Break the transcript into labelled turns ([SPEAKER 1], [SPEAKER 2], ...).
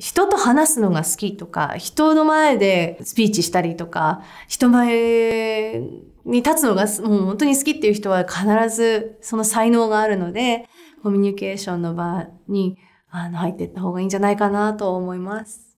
[SPEAKER 1] 人と話すのが好きとか、人の前でスピーチしたりとか、人前に立つのがもう本当に好きっていう人は必ずその才能があるので、コミュニケーションの場にあの入っていった方がいいんじゃないかなと
[SPEAKER 2] 思います。